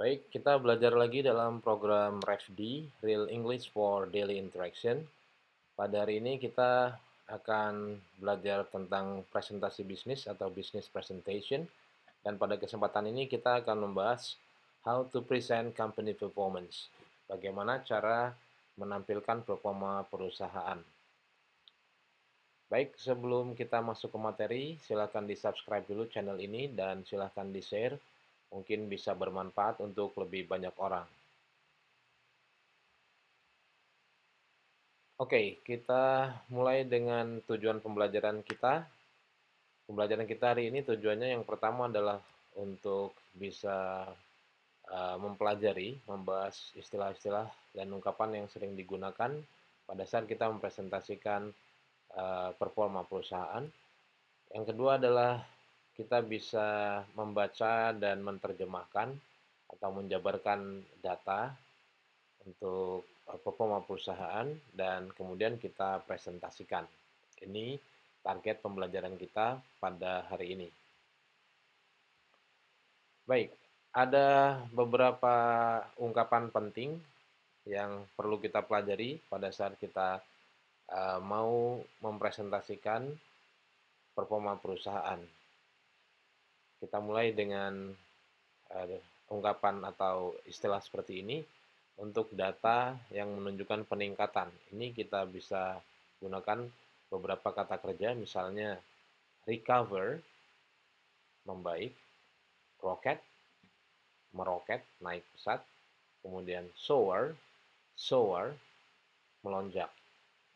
Baik, kita belajar lagi dalam program RefD, Real English for Daily Interaction. Pada hari ini kita akan belajar tentang presentasi bisnis atau business presentation. Dan pada kesempatan ini kita akan membahas how to present company performance. Bagaimana cara menampilkan performa perusahaan. Baik, sebelum kita masuk ke materi, silakan di-subscribe dulu channel ini dan silakan di-share mungkin bisa bermanfaat untuk lebih banyak orang. Oke, kita mulai dengan tujuan pembelajaran kita. Pembelajaran kita hari ini tujuannya yang pertama adalah untuk bisa eh, mempelajari, membahas istilah-istilah dan ungkapan yang sering digunakan pada saat kita mempresentasikan uh, performa perusahaan. Yang kedua adalah kita bisa membaca dan menerjemahkan atau menjabarkan data untuk eh, performa perusahaan dan kemudian kita presentasikan. Ini target pembelajaran kita pada hari ini. Baik, ada beberapa ungkapan penting yang perlu kita pelajari pada saat kita eh, mau mempresentasikan performa perusahaan. Kita mulai dengan uh, ungkapan atau istilah seperti ini untuk data yang menunjukkan peningkatan. Ini kita bisa gunakan beberapa kata kerja, misalnya recover, membaik, rocket, meroket, naik pesat, kemudian soar, soar, melonjak.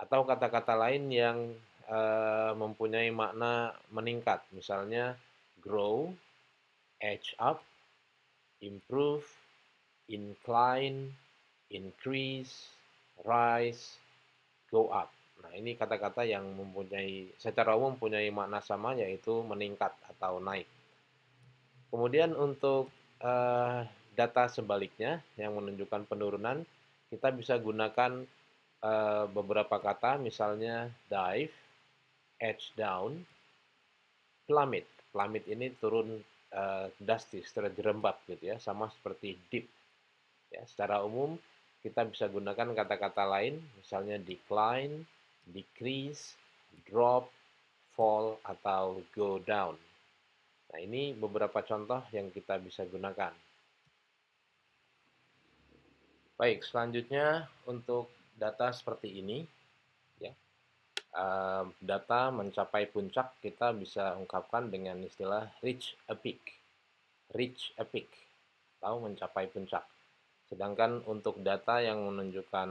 Atau kata-kata lain yang e, mempunyai makna meningkat, misalnya grow, edge up, improve, incline, increase, rise, go up. Nah, ini kata-kata yang mempunyai secara umum mempunyai makna sama yaitu meningkat atau naik. Kemudian untuk uh, data sebaliknya yang menunjukkan penurunan, kita bisa gunakan uh, beberapa kata misalnya dive, edge down, plummet. Plamit ini turun uh, eh, drastis, secara jerembab gitu ya, sama seperti dip. Ya, secara umum kita bisa gunakan kata-kata lain, misalnya decline, decrease, drop, fall, atau go down. Nah, ini beberapa contoh yang kita bisa gunakan. Baik, selanjutnya untuk data seperti ini, data mencapai puncak kita bisa ungkapkan dengan istilah reach a peak. Reach a peak atau mencapai puncak. Sedangkan untuk data yang menunjukkan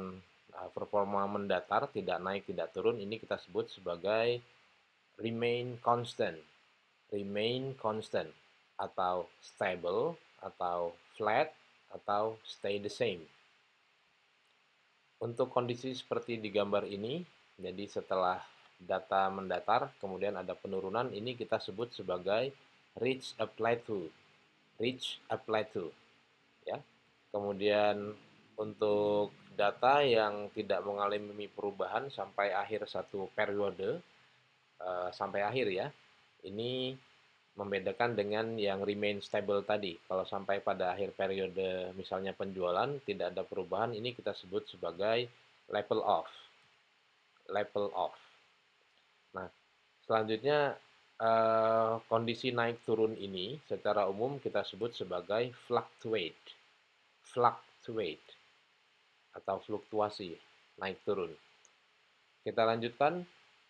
e, performa mendatar tidak naik tidak turun ini kita sebut sebagai remain constant. Remain constant atau stable atau flat atau stay the same. Untuk kondisi seperti di gambar ini, jadi setelah data mendatar, kemudian ada penurunan, ini kita sebut sebagai reach apply to. Reach apply to. Ya. Kemudian untuk data yang tidak mengalami perubahan sampai akhir satu periode, uh, sampai akhir ya, ini membedakan dengan yang remain stable tadi. Kalau sampai pada akhir periode misalnya penjualan tidak ada perubahan, ini kita sebut sebagai level off level off. Nah, selanjutnya eh, kondisi naik turun ini secara umum kita sebut sebagai fluctuate. Fluctuate atau fluktuasi naik turun. Kita lanjutkan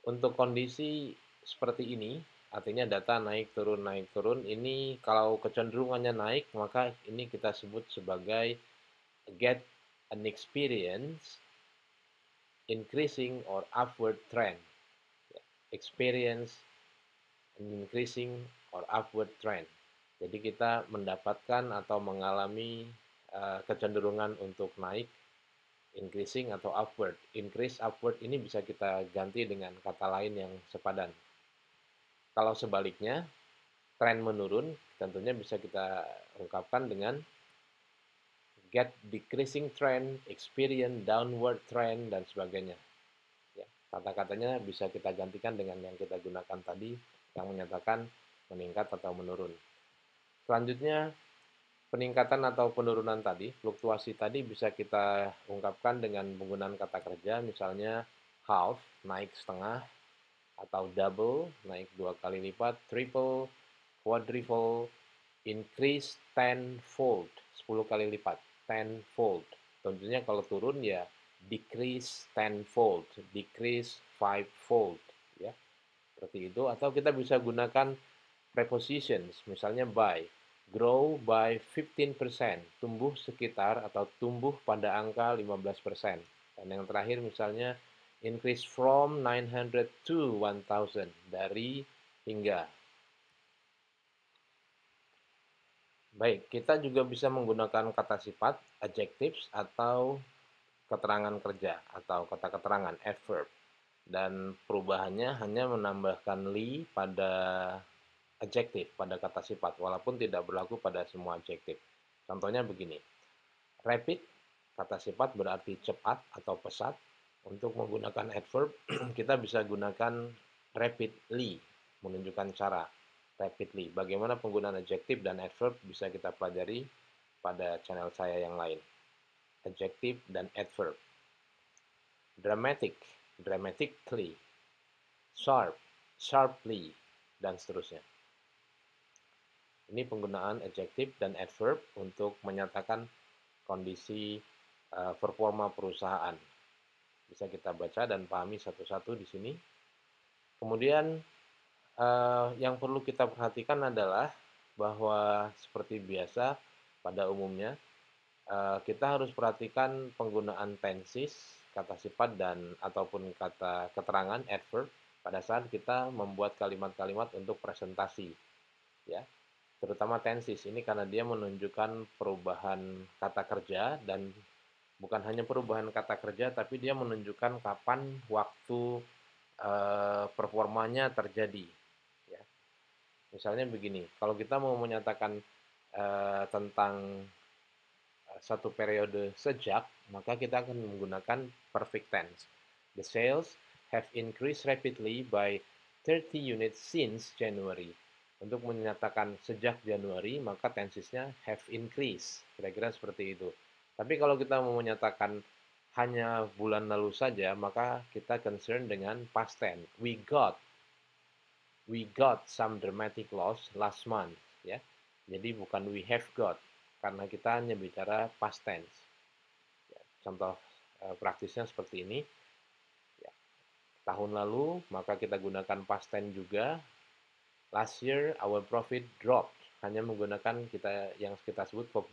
untuk kondisi seperti ini, artinya data naik turun naik turun ini kalau kecenderungannya naik maka ini kita sebut sebagai get an experience increasing or upward trend experience increasing or upward trend jadi kita mendapatkan atau mengalami uh, kecenderungan untuk naik increasing atau upward. Increase upward ini bisa kita ganti dengan kata lain yang sepadan. Kalau sebaliknya, trend menurun tentunya bisa kita ungkapkan dengan get decreasing trend, experience downward trend, dan sebagainya. Ya, kata-katanya bisa kita gantikan dengan yang kita gunakan tadi, yang menyatakan meningkat atau menurun. Selanjutnya, peningkatan atau penurunan tadi, fluktuasi tadi bisa kita ungkapkan dengan penggunaan kata kerja, misalnya half, naik setengah, atau double, naik dua kali lipat, triple, quadruple, increase tenfold, 10 kali lipat tenfold. Tentunya kalau turun ya decrease tenfold, decrease fivefold, ya seperti itu. Atau kita bisa gunakan prepositions, misalnya by, grow by 15%, tumbuh sekitar atau tumbuh pada angka 15%. Dan yang terakhir misalnya increase from 900 to 1000 dari hingga Baik, kita juga bisa menggunakan kata sifat, adjectives, atau keterangan kerja, atau kata keterangan, adverb. Dan perubahannya hanya menambahkan li pada adjektif, pada kata sifat, walaupun tidak berlaku pada semua adjektif. Contohnya begini, rapid, kata sifat berarti cepat atau pesat. Untuk menggunakan adverb, kita bisa gunakan rapidly, menunjukkan cara rapidly. Bagaimana penggunaan adjektif dan adverb bisa kita pelajari pada channel saya yang lain. Adjektif dan adverb. Dramatic, dramatically. Sharp, sharply, dan seterusnya. Ini penggunaan adjektif dan adverb untuk menyatakan kondisi uh, performa perusahaan. Bisa kita baca dan pahami satu-satu di sini. Kemudian uh, yang perlu kita perhatikan adalah bahwa seperti biasa pada umumnya uh, kita harus perhatikan penggunaan tenses, kata sifat dan ataupun kata keterangan adverb pada saat kita membuat kalimat-kalimat untuk presentasi ya terutama tenses ini karena dia menunjukkan perubahan kata kerja dan bukan hanya perubahan kata kerja tapi dia menunjukkan kapan waktu uh, performanya terjadi Misalnya begini, kalau kita mau menyatakan uh, tentang eh, satu periode sejak, maka kita akan menggunakan perfect tense. The sales have increased rapidly by 30 units since January. Untuk menyatakan sejak Januari, maka tensisnya have increased. Kira-kira seperti itu. Tapi kalau kita mau menyatakan hanya bulan lalu saja, maka kita concern dengan past tense. We got we got some dramatic loss last month ya. Jadi bukan we have got karena kita hanya bicara past tense. Ya, contoh uh, praktisnya seperti ini. Ya, tahun lalu maka kita gunakan past tense juga. Last year our profit dropped hanya menggunakan kita yang kita sebut verb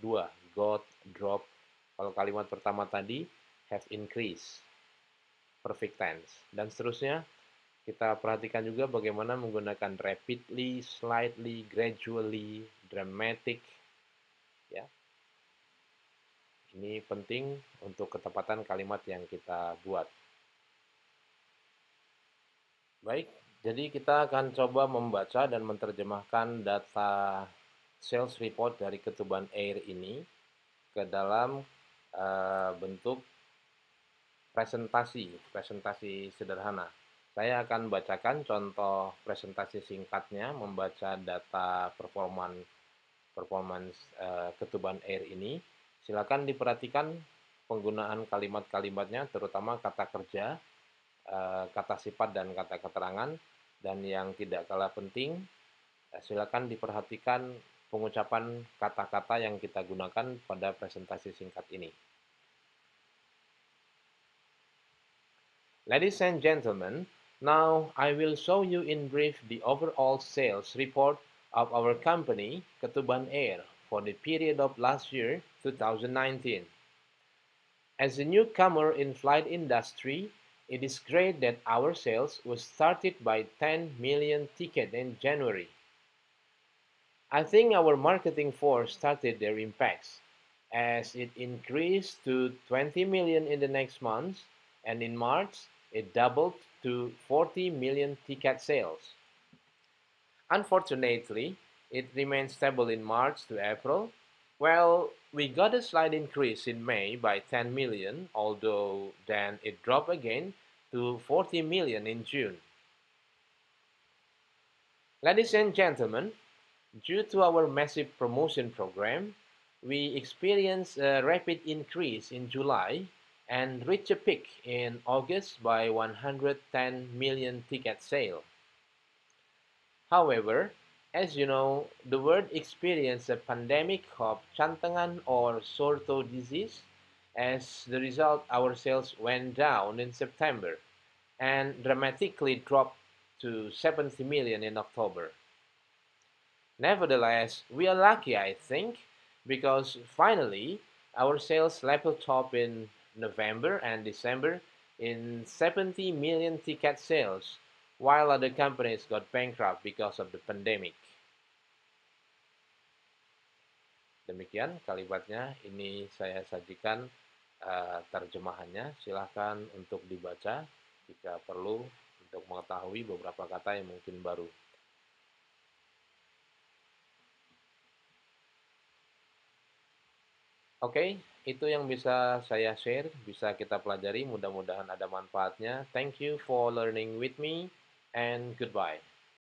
2, got, drop. Kalau kalimat pertama tadi have increased, perfect tense dan seterusnya kita perhatikan juga bagaimana menggunakan rapidly, slightly, gradually, dramatic. Ya. Ini penting untuk ketepatan kalimat yang kita buat. Baik, jadi kita akan coba membaca dan menerjemahkan data sales report dari Ketuban Air ini ke dalam uh, bentuk presentasi, presentasi sederhana. Saya akan bacakan contoh presentasi singkatnya membaca data performan performance uh, ketuban air ini. Silakan diperhatikan penggunaan kalimat-kalimatnya terutama kata kerja, uh, kata sifat dan kata keterangan dan yang tidak kalah penting uh, silakan diperhatikan pengucapan kata-kata yang kita gunakan pada presentasi singkat ini. Ladies and gentlemen, Now I will show you in brief the overall sales report of our company, Ketuban Air, for the period of last year, 2019. As a newcomer in flight industry, it is great that our sales was started by 10 million ticket in January. I think our marketing force started their impacts as it increased to 20 million in the next month and in March it doubled to 40 million ticket sales. Unfortunately, it remained stable in March to April, Well, we got a slight increase in May by 10 million, although then it dropped again to 40 million in June. Ladies and gentlemen, due to our massive promotion program, we experienced a rapid increase in July and reached a peak in August by 110 million ticket sale. However, as you know, the world experienced a pandemic of Chantangan or Sorto disease. As the result, our sales went down in September and dramatically dropped to 70 million in October. Nevertheless, we are lucky, I think, because finally our sales level top in November and December in 70 million ticket sales, while other companies got bankrupt because of the pandemic. Demikian kalimatnya, ini saya sajikan uh, terjemahannya. Silahkan untuk dibaca jika perlu untuk mengetahui beberapa kata yang mungkin baru. Oke, okay, itu yang bisa saya share, bisa kita pelajari. Mudah-mudahan ada manfaatnya. Thank you for learning with me, and goodbye.